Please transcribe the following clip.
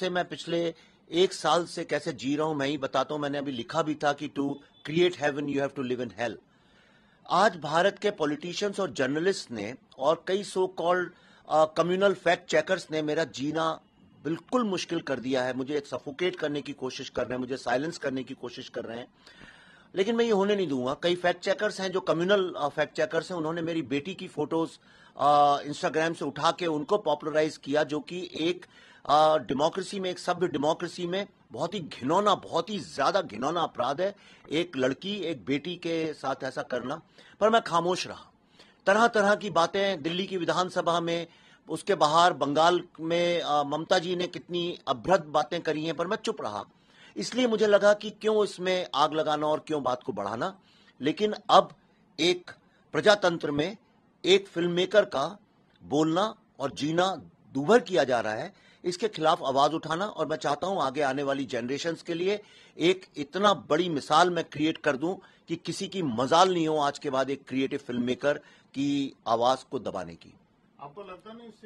से मैं पिछले एक साल से कैसे जी रहा हूं मैं ही बताता हूं मैंने अभी लिखा भी था कि to create heaven you have to live in hell आज भारत के पॉलिटिशियंस और जर्नलिस्ट ने और कई so called communal fact checkers ने मेरा जीना बिल्कुल मुश्किल कर दिया है मुझे सफोकेट करने की कोशिश कर रहे हैं मुझे साइलेंस करने की कोशिश कर रहे हैं लेकिन मैं ये होने नहीं दूंगा कई फैक्ट चेकर्स हैं जो कम्युनल फैक्ट चेकर्स हैं उन्होंने मेरी बेटी की फोटोज इंस्टाग्राम से उठा के उनको पॉपुलराइज किया जो कि एक डेमोक्रेसी में एक सभ्य डेमोक्रेसी में बहुत ही घिनौना बहुत ही ज्यादा घिनौना अपराध है एक लड़की एक बेटी के साथ ऐसा करना पर मैं खामोश रहा तरह तरह की बातें दिल्ली की विधानसभा में उसके बाहर बंगाल में ममता जी ने कितनी अभ्रत बातें करी हैं पर मैं चुप रहा इसलिए मुझे लगा कि क्यों इसमें आग लगाना और क्यों बात को बढ़ाना लेकिन अब एक प्रजातंत्र में एक फिल्म मेकर का बोलना और जीना दूभर किया जा रहा है इसके खिलाफ आवाज उठाना और मैं चाहता हूं आगे आने वाली जनरेशन के लिए एक इतना बड़ी मिसाल मैं क्रिएट कर दूं कि किसी की मजाल नहीं हो आज के बाद एक क्रिएटिव फिल्म मेकर की आवाज को दबाने की आपको लगता नहीं